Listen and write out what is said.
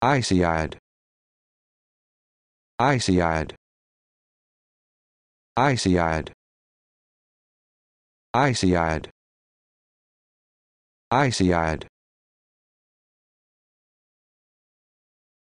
Icyad. Icyad. Icyad. Icyad. Icyad.